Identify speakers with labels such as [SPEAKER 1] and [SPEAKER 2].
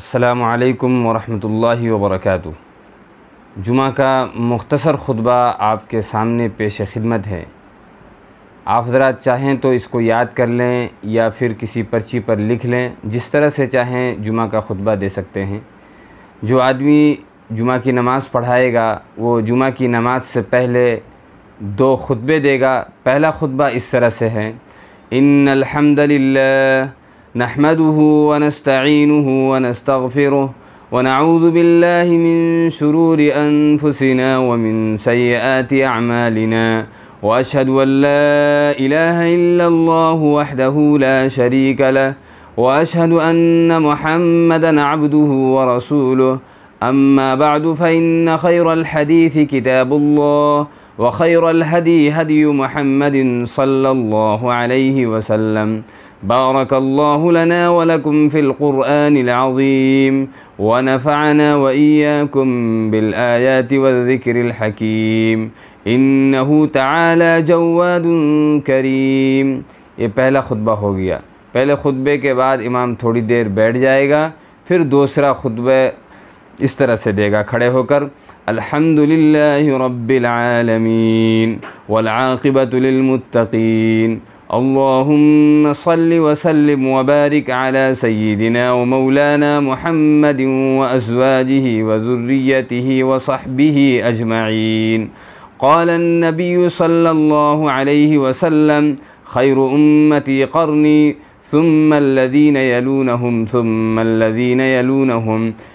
[SPEAKER 1] السلام علیکم ورحمۃ اللہ وبرکاتہ جمعہ کا مختصر خطبہ آپ کے سامنے پیش خدمت ہے آپ ذرا چاہیں تو اس کو یاد کر لیں یا پھر کسی پرچی پر لکھ لیں جس طرح سے چاہیں جمعہ کا خطبہ دے سکتے ہیں جو آدمی جمعہ کی نماز پڑھائے گا وہ جمعہ کی نماز سے پہلے دو خطبے دے گا پہلا خطبہ اس طرح سے ہے ان الحمد للہ نحمده ونستعينه ونستغفره ونعوذ بالله من شرور أنفسنا ومن سيئات أعمالنا وأشهد أن لا إله إلا الله وحده لا شريك له وأشهد أن محمدا عبده ورسوله أما بعد فإن خير الحديث كتاب الله وخير الهدي هدي محمد صلى الله عليه وسلم بارك الله لنا ولكم في القرآن العظيم ونفعنا وإياكم بالآيات والذكر الحكيم إنه تعالى جواد كريم یہ پہلا خطبہ ہو گیا پہلے خطبے کے بعد امام تھوڑی دیر بیٹھ جائے گا پھر دوسرا خطبہ اس طرح سے دے گا کھڑے ہو کر الحمد لله رب العالمين والعاقبة للمتقين اللهم صل وسلم وبارك على سيدنا ومولانا محمد وأزواجه وذريته وصحبه أجمعين قال النبي صلى الله عليه وسلم خير أمتي قرني ثم الذين يلونهم ثم الذين يلونهم